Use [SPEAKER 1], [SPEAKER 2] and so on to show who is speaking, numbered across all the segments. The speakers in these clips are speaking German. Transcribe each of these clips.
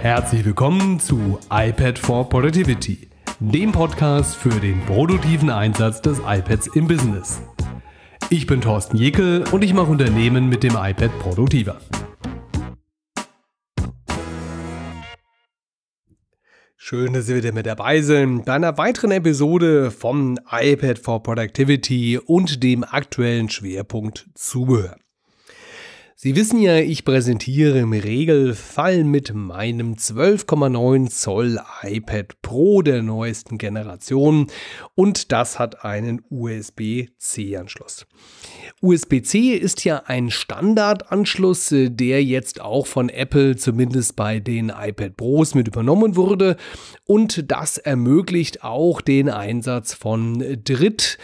[SPEAKER 1] Herzlich willkommen zu iPad for Productivity, dem Podcast für den produktiven Einsatz des iPads im Business. Ich bin Thorsten Jekel und ich mache Unternehmen mit dem iPad produktiver. Schön, dass Sie wieder mit dabei sind bei einer weiteren Episode vom iPad for Productivity und dem aktuellen Schwerpunkt Zubehör. Sie wissen ja, ich präsentiere im Regelfall mit meinem 12,9 Zoll iPad Pro der neuesten Generation und das hat einen USB-C-Anschluss. USB-C ist ja ein Standardanschluss, äh, der jetzt auch von Apple zumindest bei den iPad Pros mit übernommen wurde und das ermöglicht auch den Einsatz von äh, Dritt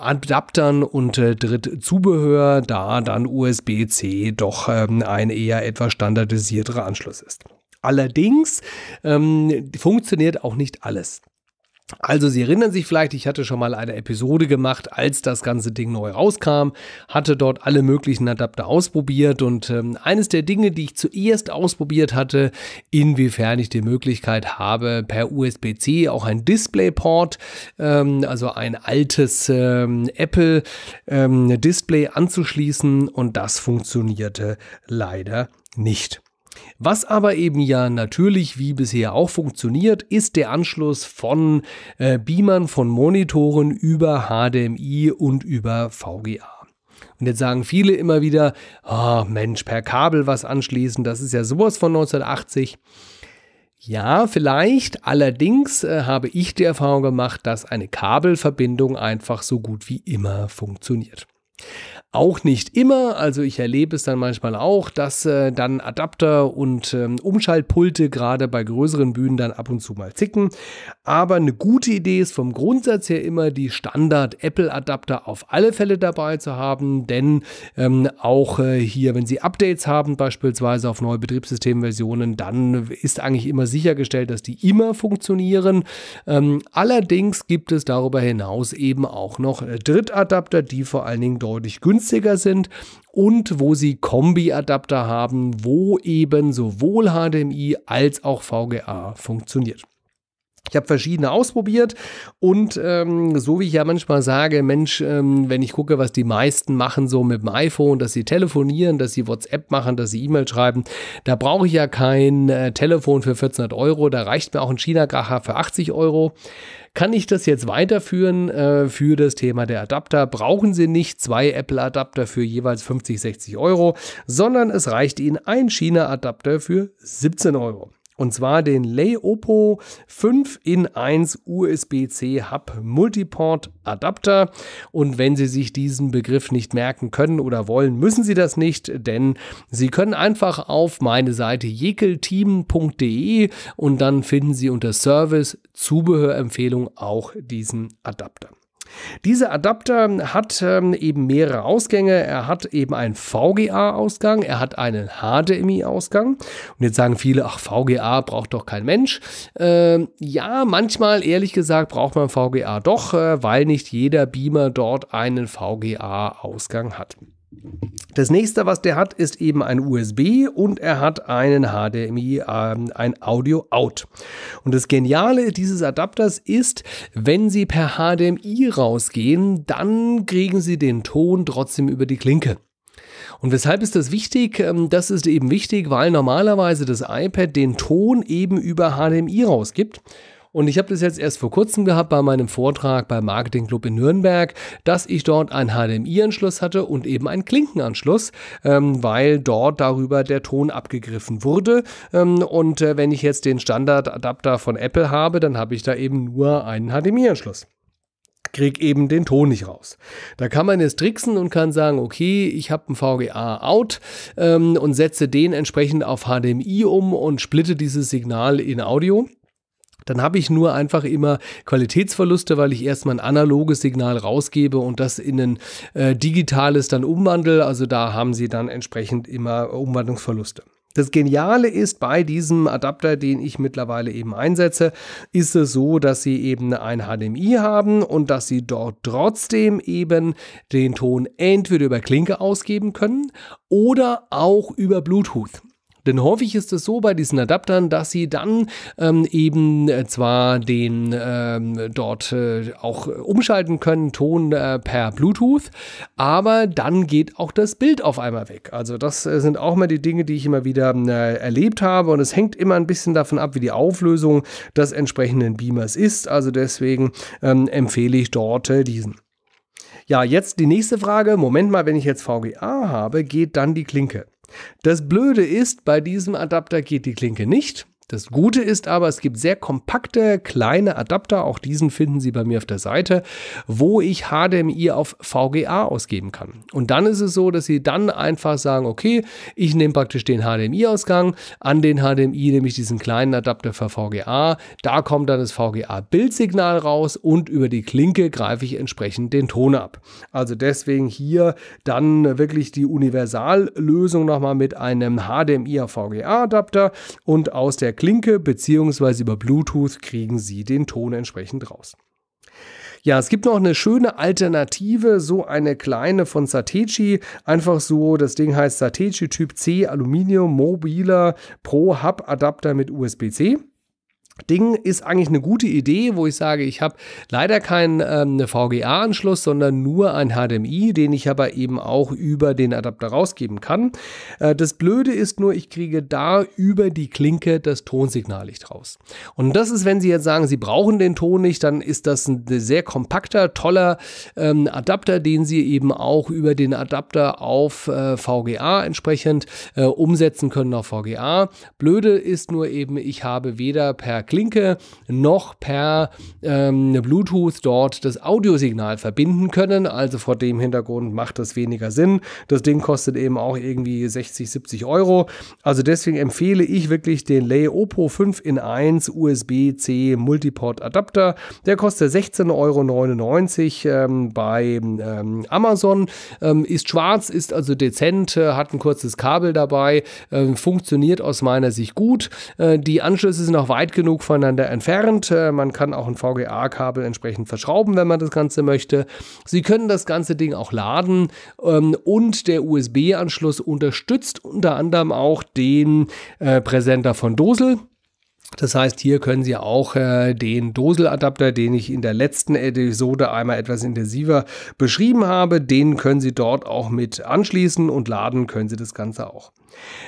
[SPEAKER 1] Adaptern und äh, Drittzubehör, da dann USB-C doch ähm, ein eher etwas standardisierterer Anschluss ist. Allerdings ähm, funktioniert auch nicht alles. Also Sie erinnern sich vielleicht, ich hatte schon mal eine Episode gemacht, als das ganze Ding neu rauskam, hatte dort alle möglichen Adapter ausprobiert und ähm, eines der Dinge, die ich zuerst ausprobiert hatte, inwiefern ich die Möglichkeit habe, per USB-C auch ein DisplayPort, ähm, also ein altes ähm, Apple ähm, Display anzuschließen und das funktionierte leider nicht. Was aber eben ja natürlich wie bisher auch funktioniert, ist der Anschluss von äh, Beamern, von Monitoren über HDMI und über VGA. Und jetzt sagen viele immer wieder, oh Mensch, per Kabel was anschließen, das ist ja sowas von 1980. Ja, vielleicht. Allerdings äh, habe ich die Erfahrung gemacht, dass eine Kabelverbindung einfach so gut wie immer funktioniert. Auch nicht immer, also ich erlebe es dann manchmal auch, dass äh, dann Adapter und ähm, Umschaltpulte gerade bei größeren Bühnen dann ab und zu mal zicken. Aber eine gute Idee ist vom Grundsatz her immer, die Standard-Apple-Adapter auf alle Fälle dabei zu haben, denn ähm, auch äh, hier, wenn Sie Updates haben, beispielsweise auf neue Betriebssystemversionen, dann ist eigentlich immer sichergestellt, dass die immer funktionieren. Ähm, allerdings gibt es darüber hinaus eben auch noch äh, Drittadapter, die vor allen Dingen deutlich günstiger günstiger sind und wo sie Kombi-Adapter haben, wo eben sowohl HDMI als auch VGA funktioniert. Ich habe verschiedene ausprobiert und ähm, so wie ich ja manchmal sage, Mensch, ähm, wenn ich gucke, was die meisten machen so mit dem iPhone, dass sie telefonieren, dass sie WhatsApp machen, dass sie E-Mail schreiben, da brauche ich ja kein äh, Telefon für 1400 Euro, da reicht mir auch ein china gracher für 80 Euro. Kann ich das jetzt weiterführen äh, für das Thema der Adapter? Brauchen Sie nicht zwei Apple-Adapter für jeweils 50, 60 Euro, sondern es reicht Ihnen ein China-Adapter für 17 Euro und zwar den Leiopo 5 in 1 USB-C Hub Multiport Adapter. Und wenn Sie sich diesen Begriff nicht merken können oder wollen, müssen Sie das nicht, denn Sie können einfach auf meine Seite jekelteam.de und dann finden Sie unter Service Zubehörempfehlung auch diesen Adapter. Dieser Adapter hat ähm, eben mehrere Ausgänge. Er hat eben einen VGA-Ausgang, er hat einen HDMI-Ausgang. Und jetzt sagen viele, ach, VGA braucht doch kein Mensch. Ähm, ja, manchmal, ehrlich gesagt, braucht man VGA doch, äh, weil nicht jeder Beamer dort einen VGA-Ausgang hat. Das nächste, was der hat, ist eben ein USB und er hat einen HDMI, ähm, ein Audio-Out. Und das Geniale dieses Adapters ist, wenn Sie per HDMI rausgehen, dann kriegen Sie den Ton trotzdem über die Klinke. Und weshalb ist das wichtig? Ähm, das ist eben wichtig, weil normalerweise das iPad den Ton eben über HDMI rausgibt. Und ich habe das jetzt erst vor kurzem gehabt bei meinem Vortrag beim Marketing Club in Nürnberg, dass ich dort einen HDMI-Anschluss hatte und eben einen Klinkenanschluss, ähm, weil dort darüber der Ton abgegriffen wurde. Ähm, und äh, wenn ich jetzt den Standardadapter von Apple habe, dann habe ich da eben nur einen HDMI-Anschluss krieg eben den Ton nicht raus. Da kann man jetzt tricksen und kann sagen, okay, ich habe einen VGA-Out ähm, und setze den entsprechend auf HDMI um und splitte dieses Signal in Audio dann habe ich nur einfach immer Qualitätsverluste, weil ich erstmal ein analoges Signal rausgebe und das in ein äh, digitales dann umwandle. Also da haben Sie dann entsprechend immer Umwandlungsverluste. Das Geniale ist bei diesem Adapter, den ich mittlerweile eben einsetze, ist es so, dass Sie eben ein HDMI haben und dass Sie dort trotzdem eben den Ton entweder über Klinke ausgeben können oder auch über Bluetooth. Denn häufig ist es so bei diesen Adaptern, dass sie dann ähm, eben äh, zwar den ähm, dort äh, auch umschalten können, Ton äh, per Bluetooth, aber dann geht auch das Bild auf einmal weg. Also das äh, sind auch mal die Dinge, die ich immer wieder ähm, äh, erlebt habe und es hängt immer ein bisschen davon ab, wie die Auflösung des entsprechenden Beamers ist. Also deswegen ähm, empfehle ich dort äh, diesen. Ja, jetzt die nächste Frage. Moment mal, wenn ich jetzt VGA habe, geht dann die Klinke. Das Blöde ist, bei diesem Adapter geht die Klinke nicht. Das Gute ist aber, es gibt sehr kompakte kleine Adapter, auch diesen finden Sie bei mir auf der Seite, wo ich HDMI auf VGA ausgeben kann. Und dann ist es so, dass Sie dann einfach sagen, okay, ich nehme praktisch den HDMI-Ausgang, an den HDMI nehme ich diesen kleinen Adapter für VGA, da kommt dann das VGA-Bildsignal raus und über die Klinke greife ich entsprechend den Ton ab. Also deswegen hier dann wirklich die Universallösung nochmal mit einem HDMI auf VGA-Adapter und aus der Klinke beziehungsweise über Bluetooth kriegen Sie den Ton entsprechend raus. Ja, es gibt noch eine schöne Alternative, so eine kleine von Satechi. Einfach so, das Ding heißt Satechi Typ C Aluminium mobiler Pro Hub Adapter mit USB-C. Ding ist eigentlich eine gute Idee, wo ich sage, ich habe leider keinen ähm, VGA-Anschluss, sondern nur ein HDMI, den ich aber eben auch über den Adapter rausgeben kann. Äh, das Blöde ist nur, ich kriege da über die Klinke das Tonsignal nicht raus. Und das ist, wenn Sie jetzt sagen, Sie brauchen den Ton nicht, dann ist das ein sehr kompakter, toller ähm, Adapter, den Sie eben auch über den Adapter auf äh, VGA entsprechend äh, umsetzen können auf VGA. Blöde ist nur eben, ich habe weder per Klinke noch per ähm, Bluetooth dort das Audiosignal verbinden können. Also vor dem Hintergrund macht das weniger Sinn. Das Ding kostet eben auch irgendwie 60, 70 Euro. Also deswegen empfehle ich wirklich den Lay Oppo 5 in 1 USB-C Multiport Adapter. Der kostet 16,99 Euro ähm, bei ähm, Amazon. Ähm, ist schwarz, ist also dezent, äh, hat ein kurzes Kabel dabei, äh, funktioniert aus meiner Sicht gut. Äh, die Anschlüsse sind auch weit genug genug voneinander entfernt. Äh, man kann auch ein VGA-Kabel entsprechend verschrauben, wenn man das Ganze möchte. Sie können das ganze Ding auch laden ähm, und der USB-Anschluss unterstützt unter anderem auch den äh, Präsenter von Dosel. Das heißt, hier können Sie auch äh, den Dosel-Adapter, den ich in der letzten Episode einmal etwas intensiver beschrieben habe, den können Sie dort auch mit anschließen und laden können Sie das Ganze auch.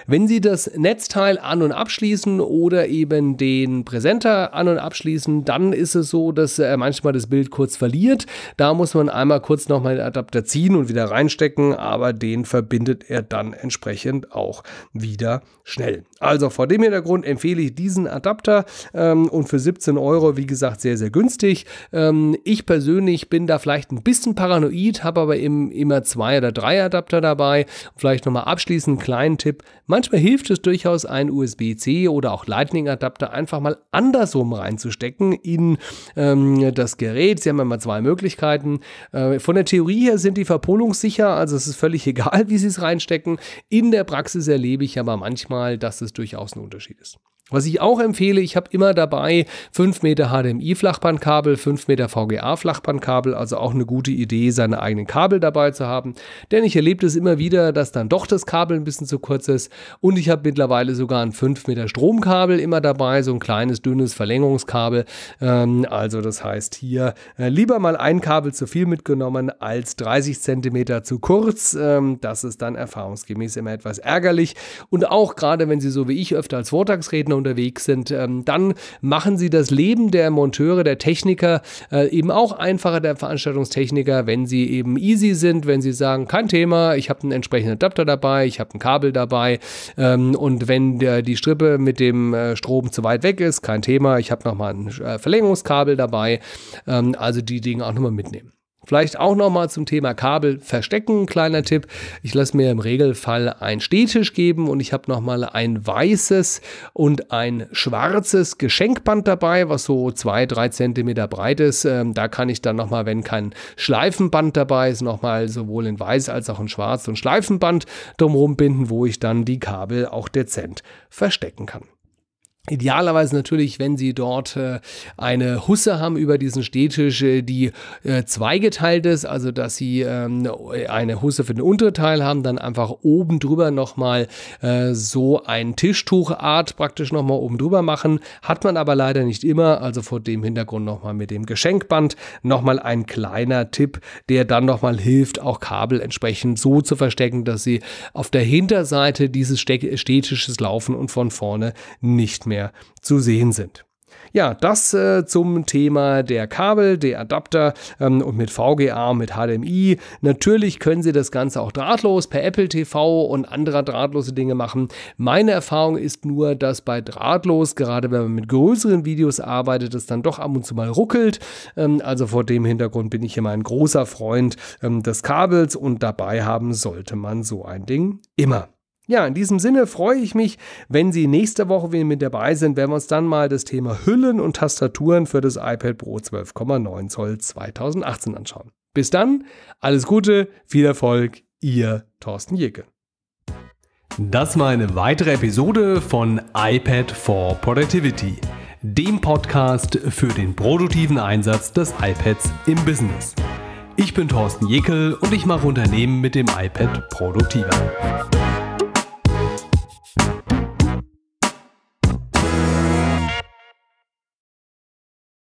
[SPEAKER 1] Wenn Sie das Netzteil an- und abschließen oder eben den Präsenter an- und abschließen, dann ist es so, dass er äh, manchmal das Bild kurz verliert. Da muss man einmal kurz nochmal den Adapter ziehen und wieder reinstecken, aber den verbindet er dann entsprechend auch wieder schnell. Also vor dem Hintergrund empfehle ich diesen Adapter ähm, und für 17 Euro, wie gesagt, sehr, sehr günstig. Ähm, ich persönlich bin da vielleicht ein bisschen paranoid, habe aber im, immer zwei oder drei Adapter dabei. Vielleicht nochmal abschließend einen kleinen Tipp Tipp. Manchmal hilft es durchaus, einen USB-C oder auch Lightning-Adapter einfach mal andersrum reinzustecken in ähm, das Gerät. Sie haben immer zwei Möglichkeiten. Äh, von der Theorie her sind die verpolungssicher, also es ist völlig egal, wie Sie es reinstecken. In der Praxis erlebe ich aber manchmal, dass es durchaus ein Unterschied ist. Was ich auch empfehle, ich habe immer dabei 5 Meter HDMI-Flachbandkabel, 5 Meter VGA-Flachbandkabel, also auch eine gute Idee, seine eigenen Kabel dabei zu haben. Denn ich erlebe es immer wieder, dass dann doch das Kabel ein bisschen zu kurz ist. Und ich habe mittlerweile sogar ein 5 Meter Stromkabel immer dabei, so ein kleines, dünnes Verlängerungskabel. Ähm, also das heißt hier äh, lieber mal ein Kabel zu viel mitgenommen als 30 cm zu kurz. Ähm, das ist dann erfahrungsgemäß immer etwas ärgerlich. Und auch gerade wenn Sie so wie ich öfter als Vortragsredner Partner unterwegs sind, ähm, dann machen sie das Leben der Monteure, der Techniker äh, eben auch einfacher, der Veranstaltungstechniker, wenn sie eben easy sind, wenn sie sagen, kein Thema, ich habe einen entsprechenden Adapter dabei, ich habe ein Kabel dabei ähm, und wenn die Strippe mit dem äh, Strom zu weit weg ist, kein Thema, ich habe nochmal ein äh, Verlängerungskabel dabei, ähm, also die Dinge auch nochmal mitnehmen. Vielleicht auch nochmal zum Thema Kabel verstecken, kleiner Tipp. Ich lasse mir im Regelfall ein Stehtisch geben und ich habe nochmal ein weißes und ein schwarzes Geschenkband dabei, was so zwei drei Zentimeter breit ist. Ähm, da kann ich dann nochmal, wenn kein Schleifenband dabei ist, nochmal sowohl in weiß als auch in schwarz und Schleifenband drumherum binden, wo ich dann die Kabel auch dezent verstecken kann. Idealerweise natürlich, wenn Sie dort äh, eine Husse haben über diesen Stehtisch, äh, die äh, zweigeteilt ist, also dass Sie ähm, eine Husse für den unteren Teil haben, dann einfach oben drüber nochmal so ein Tischtuchart praktisch nochmal oben drüber machen. Hat man aber leider nicht immer, also vor dem Hintergrund nochmal mit dem Geschenkband nochmal ein kleiner Tipp, der dann nochmal hilft, auch Kabel entsprechend so zu verstecken, dass Sie auf der Hinterseite dieses Stehtisches laufen und von vorne nicht mehr mehr zu sehen sind. Ja, das äh, zum Thema der Kabel, der Adapter ähm, und mit VGA, mit HDMI. Natürlich können Sie das Ganze auch drahtlos per Apple TV und anderer drahtlose Dinge machen. Meine Erfahrung ist nur, dass bei drahtlos, gerade wenn man mit größeren Videos arbeitet, es dann doch ab und zu mal ruckelt. Ähm, also vor dem Hintergrund bin ich immer ein großer Freund ähm, des Kabels und dabei haben sollte man so ein Ding immer. Ja, in diesem Sinne freue ich mich, wenn Sie nächste Woche wieder mit dabei sind, wenn wir uns dann mal das Thema Hüllen und Tastaturen für das iPad Pro 12,9 Zoll 2018 anschauen. Bis dann, alles Gute, viel Erfolg, Ihr Thorsten Jecke. Das war eine weitere Episode von iPad for Productivity, dem Podcast für den produktiven Einsatz des iPads im Business. Ich bin Thorsten Jekel und ich mache Unternehmen mit dem iPad produktiver.